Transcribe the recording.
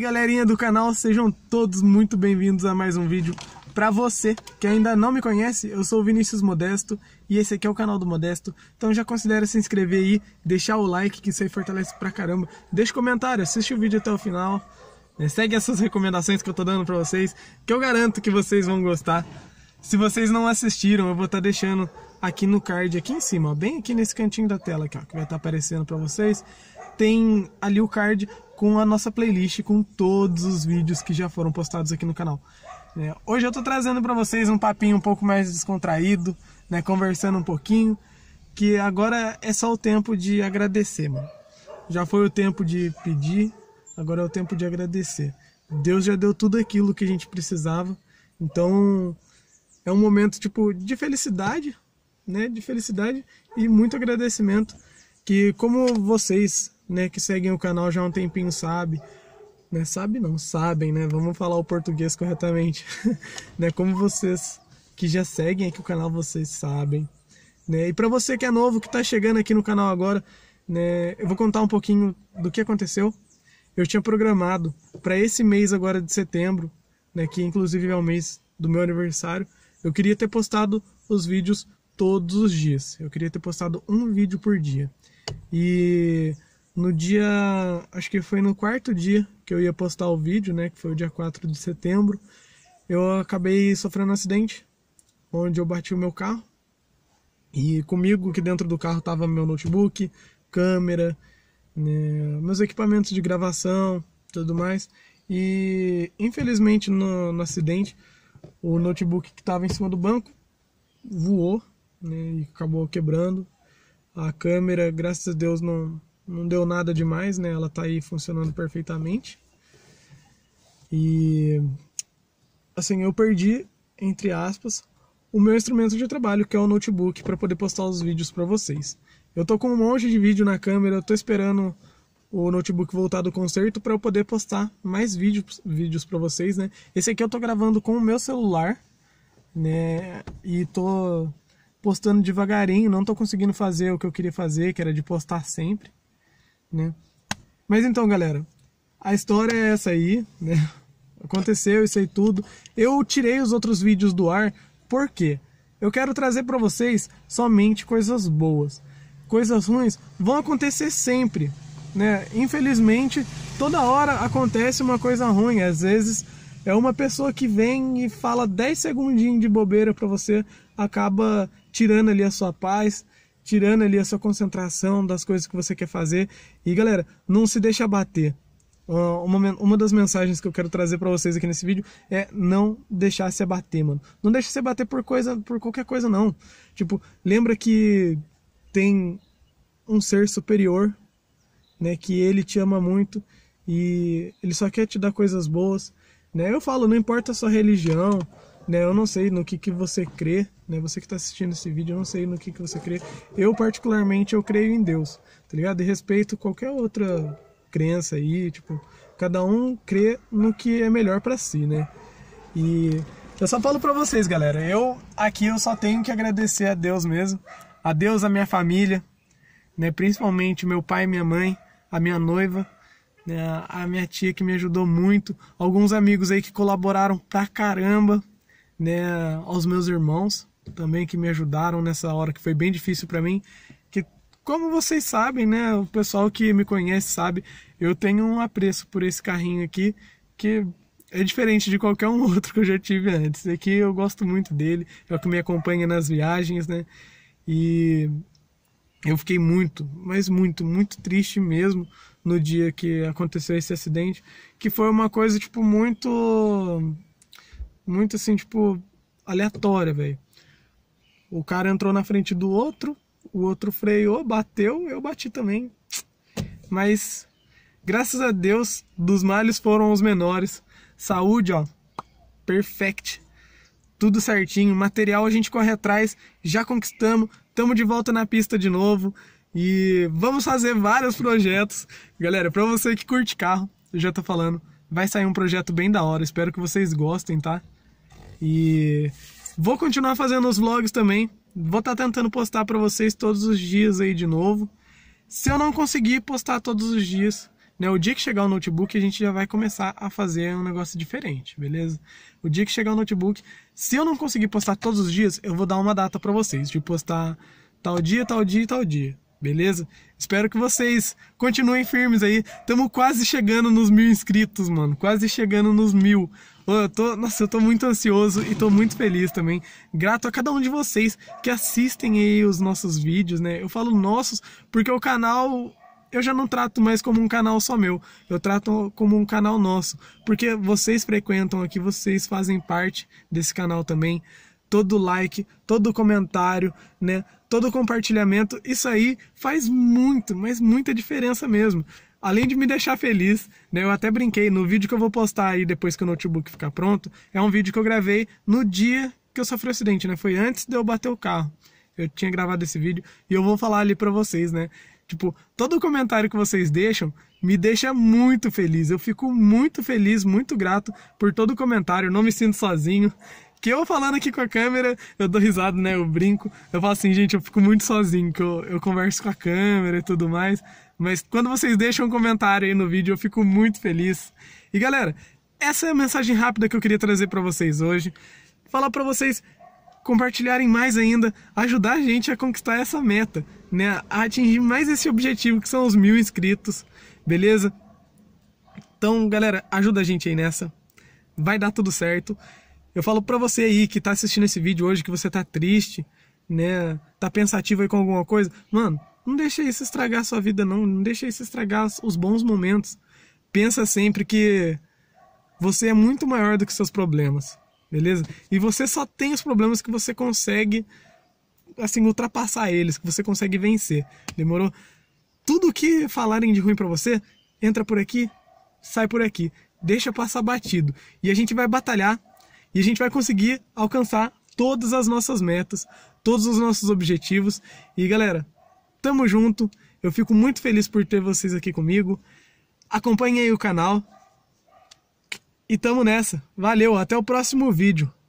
galerinha do canal, sejam todos muito bem-vindos a mais um vídeo. Para você que ainda não me conhece, eu sou o Vinícius Modesto e esse aqui é o canal do Modesto. Então já considera se inscrever aí, deixar o like que isso aí fortalece pra caramba. Deixa comentário, assiste o vídeo até o final. Né? Segue essas recomendações que eu tô dando pra vocês, que eu garanto que vocês vão gostar. Se vocês não assistiram, eu vou estar tá deixando aqui no card, aqui em cima, ó, bem aqui nesse cantinho da tela aqui, ó, que vai estar tá aparecendo para vocês tem ali o card com a nossa playlist, com todos os vídeos que já foram postados aqui no canal. É, hoje eu tô trazendo para vocês um papinho um pouco mais descontraído, né, conversando um pouquinho, que agora é só o tempo de agradecer, mano. Já foi o tempo de pedir, agora é o tempo de agradecer. Deus já deu tudo aquilo que a gente precisava, então é um momento tipo de felicidade, né, de felicidade e muito agradecimento que como vocês né, que seguem o canal já há um tempinho sabe, né, sabe não, sabem, né, vamos falar o português corretamente, né, como vocês que já seguem aqui o canal, vocês sabem, né, e para você que é novo, que está chegando aqui no canal agora, né, eu vou contar um pouquinho do que aconteceu, eu tinha programado para esse mês agora de setembro, né, que inclusive é o mês do meu aniversário, eu queria ter postado os vídeos todos os dias. Eu queria ter postado um vídeo por dia. E no dia, acho que foi no quarto dia que eu ia postar o vídeo, né, que foi o dia 4 de setembro, eu acabei sofrendo um acidente, onde eu bati o meu carro. E comigo que dentro do carro tava meu notebook, câmera, né, meus equipamentos de gravação, tudo mais. E infelizmente no, no acidente, o notebook que estava em cima do banco voou né, e acabou quebrando. A câmera, graças a Deus, não, não deu nada demais, né? Ela tá aí funcionando perfeitamente. E assim, eu perdi, entre aspas, o meu instrumento de trabalho, que é o notebook, para poder postar os vídeos para vocês. Eu tô com um monte de vídeo na câmera, eu tô esperando o notebook voltar do concerto para eu poder postar mais vídeos vídeos para vocês, né? Esse aqui eu tô gravando com o meu celular, né? E tô postando devagarinho, não tô conseguindo fazer o que eu queria fazer, que era de postar sempre né? Mas então, galera, a história é essa aí, né? Aconteceu isso aí tudo. Eu tirei os outros vídeos do ar, porque Eu quero trazer para vocês somente coisas boas. Coisas ruins vão acontecer sempre, né? Infelizmente, toda hora acontece uma coisa ruim. Às vezes é uma pessoa que vem e fala 10 segundinhos de bobeira para você, acaba tirando ali a sua paz, tirando ali a sua concentração das coisas que você quer fazer. E galera, não se deixa abater. Ah, uma, uma das mensagens que eu quero trazer para vocês aqui nesse vídeo é não deixar se abater, mano. Não deixa se abater por coisa, por qualquer coisa não. Tipo, lembra que tem um ser superior, né, que ele te ama muito e ele só quer te dar coisas boas, né? Eu falo, não importa a sua religião, né? Eu não sei no que, que você crê, né? Você que está assistindo esse vídeo, eu não sei no que, que você crê. Eu, particularmente, eu creio em Deus, tá ligado? E respeito qualquer outra crença aí, tipo, cada um crê no que é melhor para si, né? E eu só falo para vocês, galera, eu aqui eu só tenho que agradecer a Deus mesmo, a Deus, a minha família, né, principalmente meu pai, minha mãe, a minha noiva, né, a minha tia que me ajudou muito, alguns amigos aí que colaboraram pra caramba, né, aos meus irmãos também que me ajudaram nessa hora que foi bem difícil para mim, que como vocês sabem, né, o pessoal que me conhece sabe, eu tenho um apreço por esse carrinho aqui que é diferente de qualquer um outro que eu já tive antes. Aqui é eu gosto muito dele, é o que me acompanha nas viagens, né? E eu fiquei muito, mas muito, muito triste mesmo no dia que aconteceu esse acidente, que foi uma coisa tipo muito muito assim, tipo, aleatória, velho. O cara entrou na frente do outro, o outro freou, bateu, eu bati também. Mas, graças a Deus, dos males foram os menores. Saúde, ó, perfect. Tudo certinho, material a gente corre atrás, já conquistamos, estamos de volta na pista de novo. E vamos fazer vários projetos. Galera, para você que curte carro, eu já tô falando, vai sair um projeto bem da hora. Espero que vocês gostem, tá? E vou continuar fazendo os vlogs também. Vou estar tá tentando postar para vocês todos os dias aí de novo. Se eu não conseguir postar todos os dias, né, o dia que chegar o notebook, a gente já vai começar a fazer um negócio diferente, beleza? O dia que chegar o notebook, se eu não conseguir postar todos os dias, eu vou dar uma data para vocês de postar tal dia, tal dia, tal dia. Beleza? Espero que vocês continuem firmes aí. Estamos quase chegando nos mil inscritos, mano. Quase chegando nos mil. Eu tô, nossa, eu tô muito ansioso e tô muito feliz também. Grato a cada um de vocês que assistem aí os nossos vídeos, né? Eu falo nossos porque o canal eu já não trato mais como um canal só meu, eu trato como um canal nosso, porque vocês frequentam aqui, vocês fazem parte desse canal também todo like, todo comentário, né? Todo compartilhamento, isso aí faz muito, mas muita diferença mesmo. Além de me deixar feliz, né? Eu até brinquei no vídeo que eu vou postar aí depois que o notebook ficar pronto, é um vídeo que eu gravei no dia que eu sofri o acidente, né? Foi antes de eu bater o carro. Eu tinha gravado esse vídeo e eu vou falar ali para vocês, né? Tipo, todo comentário que vocês deixam me deixa muito feliz. Eu fico muito feliz, muito grato por todo comentário. não me sinto sozinho que eu falando aqui com a câmera, eu dou risada, né? Eu brinco. Eu falo assim, gente, eu fico muito sozinho, que eu, eu converso com a câmera e tudo mais. Mas quando vocês deixam um comentário aí no vídeo, eu fico muito feliz. E galera, essa é a mensagem rápida que eu queria trazer para vocês hoje. Falar para vocês compartilharem mais ainda, ajudar a gente a conquistar essa meta, né? A atingir mais esse objetivo que são os mil inscritos, beleza? Então, galera, ajuda a gente aí nessa. Vai dar tudo certo. Eu falo para você aí que tá assistindo esse vídeo hoje, que você tá triste, né? Tá pensativo aí com alguma coisa. Mano, não deixa isso estragar a sua vida, não. Não deixa isso estragar os bons momentos. Pensa sempre que você é muito maior do que seus problemas, beleza? E você só tem os problemas que você consegue, assim, ultrapassar eles, que você consegue vencer. Demorou? Tudo que falarem de ruim para você, entra por aqui, sai por aqui. Deixa passar batido. E a gente vai batalhar e a gente vai conseguir alcançar todas as nossas metas, todos os nossos objetivos. E galera, tamo junto. Eu fico muito feliz por ter vocês aqui comigo. Acompanhem aí o canal. E tamo nessa. Valeu, até o próximo vídeo.